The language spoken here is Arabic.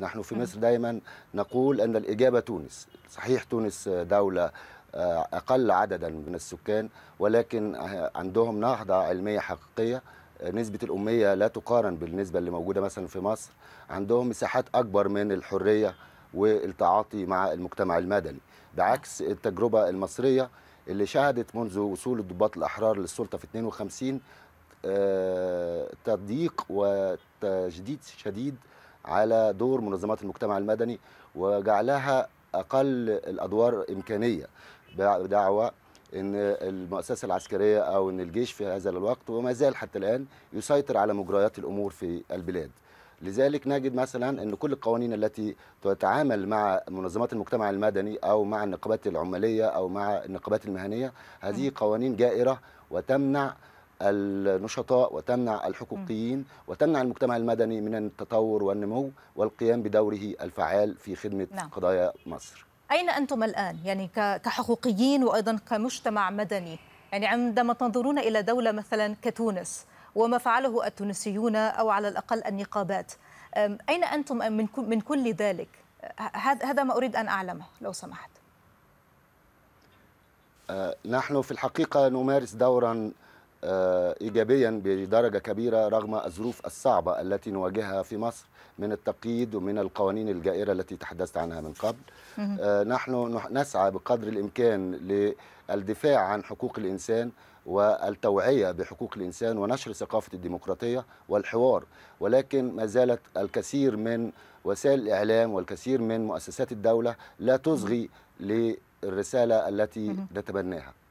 نحن في نعم. مصر دائما نقول أن الإجابة تونس صحيح تونس دولة آه، أقل عددا من السكان ولكن آه، عندهم نهضة علمية حقيقية آه، نسبة الأمية لا تقارن بالنسبة اللي موجودة مثلا في مصر عندهم مساحات أكبر من الحرية والتعاطي مع المجتمع المدني بعكس التجربة المصرية اللي شهدت منذ وصول الضباط الأحرار للسلطة في 52 تضييق وتشديد شديد على دور منظمات المجتمع المدني وجعلها اقل الادوار امكانيه بدعوى ان المؤسسه العسكريه او ان الجيش في هذا الوقت وما زال حتى الان يسيطر على مجريات الامور في البلاد لذلك نجد مثلا ان كل القوانين التي تتعامل مع منظمات المجتمع المدني او مع النقابات العماليه او مع النقابات المهنيه هذه نعم. قوانين جائره وتمنع النشطاء وتمنع الحقوقيين وتمنع المجتمع المدني من التطور والنمو والقيام بدوره الفعال في خدمة نعم. قضايا مصر أين أنتم الآن؟ يعني كحقوقيين وأيضا كمجتمع مدني يعني عندما تنظرون إلى دولة مثلا كتونس وما فعله التونسيون أو على الأقل النقابات أين أنتم من كل ذلك؟ هذا ما أريد أن أعلمه لو سمحت آه، نحن في الحقيقة نمارس دورا آه، ايجابيا بدرجه كبيره رغم الظروف الصعبه التي نواجهها في مصر من التقييد ومن القوانين الجائره التي تحدثت عنها من قبل. آه، نحن نسعى بقدر الامكان للدفاع عن حقوق الانسان والتوعيه بحقوق الانسان ونشر ثقافه الديمقراطيه والحوار ولكن ما زالت الكثير من وسائل الاعلام والكثير من مؤسسات الدوله لا تصغي للرساله التي نتبناها.